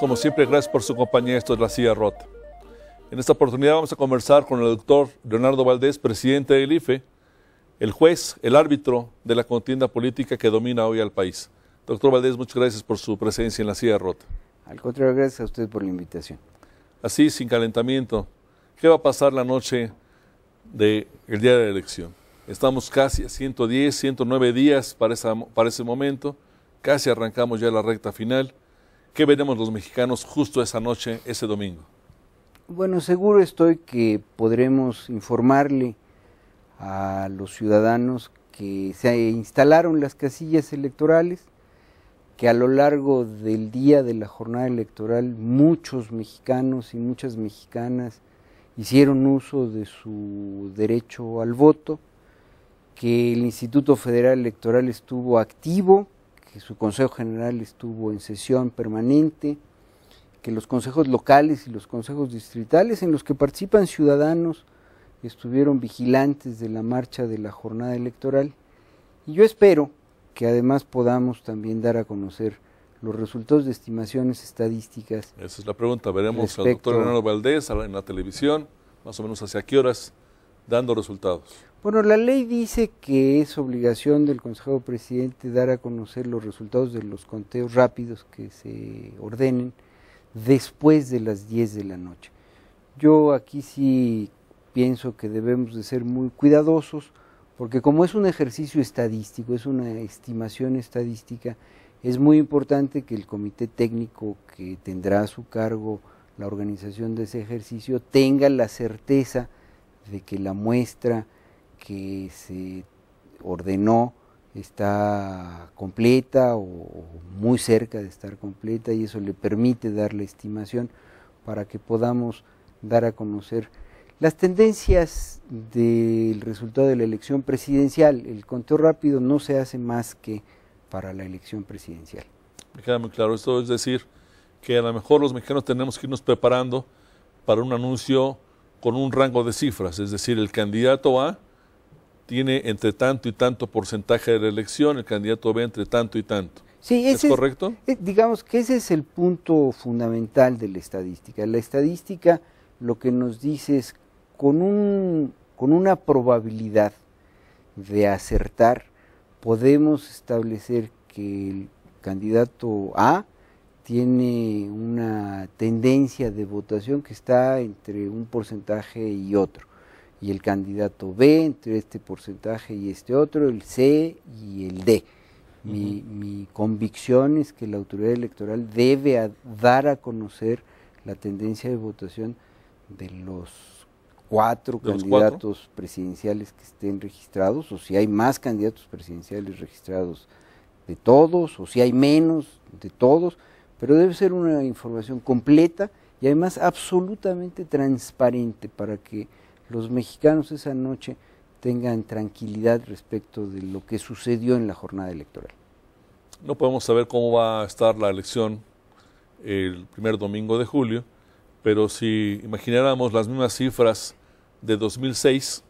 como siempre, gracias por su compañía. Esto es La Silla Rota. En esta oportunidad vamos a conversar con el doctor Leonardo Valdés, presidente del IFE, el juez, el árbitro de la contienda política que domina hoy al país. Doctor Valdés, muchas gracias por su presencia en La Silla Rota. Al contrario, gracias a usted por la invitación. Así, sin calentamiento, ¿qué va a pasar la noche del el día de la elección? Estamos casi a 110, 109 días para, para ese momento, casi arrancamos ya la recta final ¿Qué veremos los mexicanos justo esa noche, ese domingo? Bueno, seguro estoy que podremos informarle a los ciudadanos que se instalaron las casillas electorales, que a lo largo del día de la jornada electoral muchos mexicanos y muchas mexicanas hicieron uso de su derecho al voto, que el Instituto Federal Electoral estuvo activo que su Consejo General estuvo en sesión permanente, que los consejos locales y los consejos distritales en los que participan ciudadanos estuvieron vigilantes de la marcha de la jornada electoral y yo espero que además podamos también dar a conocer los resultados de estimaciones estadísticas. Esa es la pregunta. Veremos al doctor Leonardo Valdés en la televisión, más o menos hacia qué horas, dando resultados. Bueno, la ley dice que es obligación del Consejo presidente dar a conocer los resultados de los conteos rápidos que se ordenen después de las 10 de la noche. Yo aquí sí pienso que debemos de ser muy cuidadosos porque como es un ejercicio estadístico, es una estimación estadística, es muy importante que el comité técnico que tendrá a su cargo la organización de ese ejercicio tenga la certeza de que la muestra que se ordenó está completa o muy cerca de estar completa y eso le permite dar la estimación para que podamos dar a conocer las tendencias del resultado de la elección presidencial. El conteo rápido no se hace más que para la elección presidencial. Me queda muy claro esto, es decir, que a lo mejor los mexicanos tenemos que irnos preparando para un anuncio con un rango de cifras, es decir, el candidato A tiene entre tanto y tanto porcentaje de la elección, el candidato B entre tanto y tanto. Sí, ¿Es correcto? Eh, digamos que ese es el punto fundamental de la estadística. La estadística lo que nos dice es con, un, con una probabilidad de acertar, podemos establecer que el candidato A tiene una tendencia de votación que está entre un porcentaje y otro y el candidato B entre este porcentaje y este otro, el C y el D. Mi, convicción es que la autoridad electoral debe dar a conocer la tendencia de votación de los cuatro candidatos presidenciales que estén registrados, o si hay más candidatos presidenciales registrados de todos, o si hay menos de todos, pero debe ser una información completa y además absolutamente transparente para que los mexicanos esa noche tengan tranquilidad respecto de lo que sucedió en la jornada electoral. No podemos saber cómo va a estar la elección el primer domingo de julio, pero si imagináramos las mismas cifras de 2006,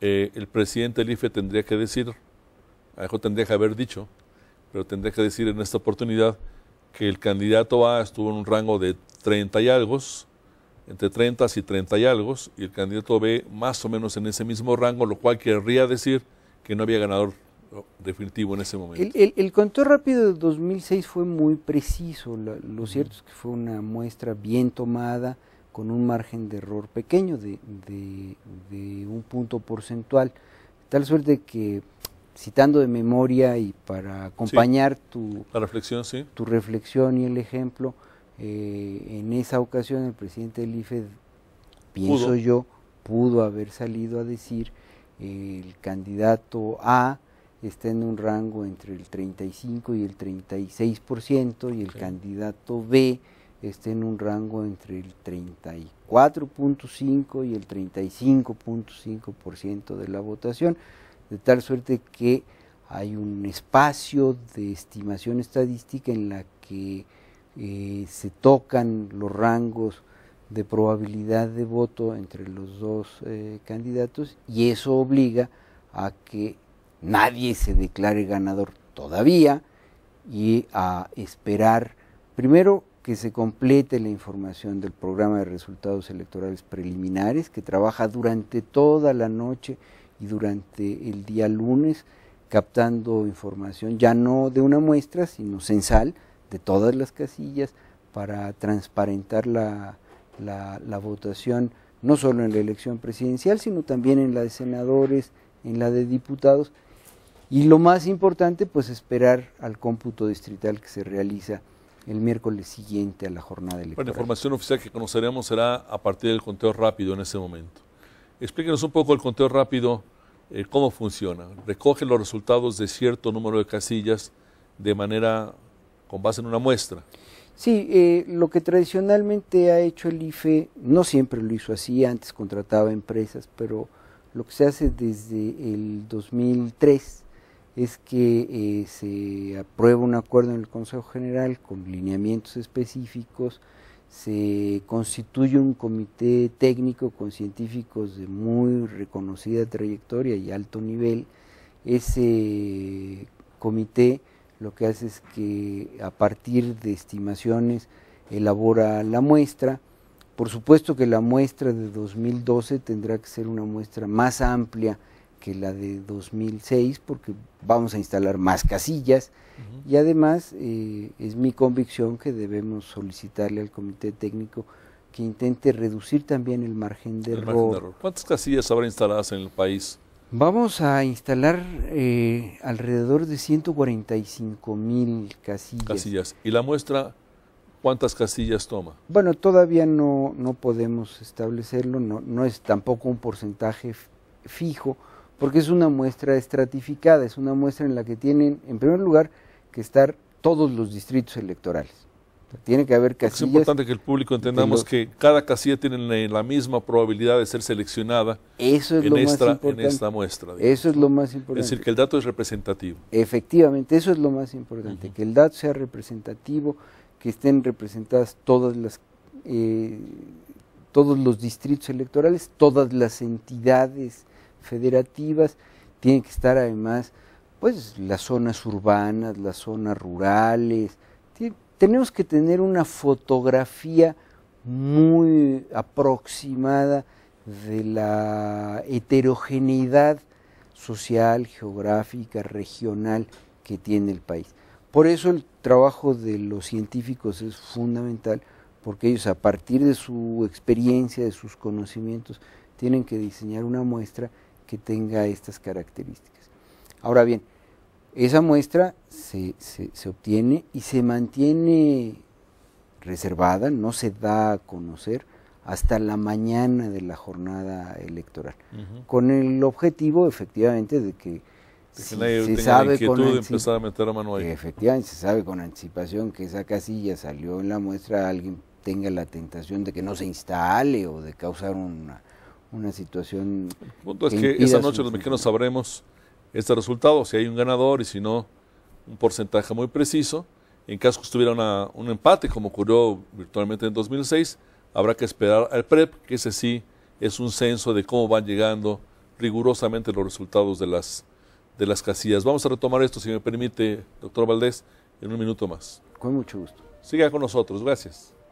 eh, el presidente Life tendría que decir, a lo tendría que haber dicho, pero tendría que decir en esta oportunidad que el candidato A estuvo en un rango de 30 y algo, entre 30 y 30 y algo, y el candidato ve más o menos en ese mismo rango, lo cual querría decir que no había ganador definitivo en ese momento. El, el, conteo rápido de 2006 fue muy preciso, lo, cierto es que fue una muestra bien tomada, con un margen de error pequeño de, de, de un punto porcentual, tal suerte que citando de memoria y para acompañar tu, la reflexión, sí. tu reflexión y el ejemplo, eh, en esa ocasión el presidente del IFED, pienso yo, pudo haber salido a decir el candidato A está en un rango entre el 35 y el 36% y el candidato B está en un rango entre el 34.5 y el 35.5% de la votación, de tal suerte que hay un espacio de estimación estadística en la que se tocan los rangos de probabilidad de voto entre los dos eh, candidatos y eso obliga a que nadie se declare ganador todavía y a esperar primero que se complete la información del programa de resultados electorales preliminares que trabaja durante toda la noche y durante el día lunes captando información ya no de una muestra sino censal de todas las casillas para transparentar la, votación, no solo en la elección presidencial, sino también en la de senadores, en la de diputados. Y lo más importante, pues esperar al cómputo distrital que se realiza el miércoles siguiente a la jornada electoral. Bueno, la información oficial que conoceremos será a partir del conteo rápido en ese momento. Explíquenos un poco el conteo rápido, eh, cómo funciona. Recoge los resultados de cierto número de casillas de manera con base en una muestra. Sí, eh, lo que tradicionalmente ha hecho el IFE, no siempre lo hizo así, antes contrataba empresas, pero lo que se hace desde el 2003 es que eh, se aprueba un acuerdo en el Consejo General con lineamientos específicos, se constituye un comité técnico con científicos de muy reconocida trayectoria y alto nivel. Ese comité lo que hace es que a partir de estimaciones elabora la muestra. Por supuesto que la muestra de 2012 tendrá que ser una muestra más amplia que la de 2006 porque vamos a instalar más casillas y además eh, es mi convicción que debemos solicitarle al comité técnico que intente reducir también el Margen de error. ¿Cuántas casillas habrá instaladas en el país Vamos a instalar eh, alrededor de 145 mil casillas. Casillas. ¿Y la muestra cuántas casillas toma? Bueno, todavía no, no podemos establecerlo, no es tampoco un porcentaje fijo, porque es una muestra estratificada, es una muestra en la que tienen, en primer lugar, que estar todos los distritos electorales. Tiene que haber Es importante que el público entendamos que cada casilla tiene la misma probabilidad de ser seleccionada en, esta, muestra. Eso es lo más importante. Es decir, que el dato es representativo. Efectivamente, eso es lo más importante, que el dato sea representativo, que estén representadas todas las, eh, todos los distritos electorales, todas las entidades federativas, tienen que estar además pues las zonas urbanas, las zonas rurales, tenemos que tener una fotografía muy aproximada de la heterogeneidad social, geográfica, regional que tiene el país. Por eso el trabajo de los científicos es fundamental, porque ellos a partir de su experiencia, de sus conocimientos, tienen que diseñar una muestra que tenga estas características. Ahora bien, esa muestra se, se, obtiene y se mantiene reservada, no se da a conocer hasta la mañana de la jornada electoral, con el objetivo efectivamente de que, se sabe con se sabe con anticipación que esa casilla salió en la muestra, alguien tenga la tentación de que no se instale o de causar una, situación. El punto es que esa noche los mexicanos sabremos este resultado, si hay un ganador y si no, un porcentaje muy preciso. En caso que estuviera un empate, como ocurrió virtualmente en 2006, habrá que esperar al PREP, que ese sí es un censo de cómo van llegando rigurosamente los resultados de las, de las casillas. Vamos a retomar esto, si me permite, doctor Valdés, en un minuto más. Con mucho gusto. Siga con nosotros, gracias.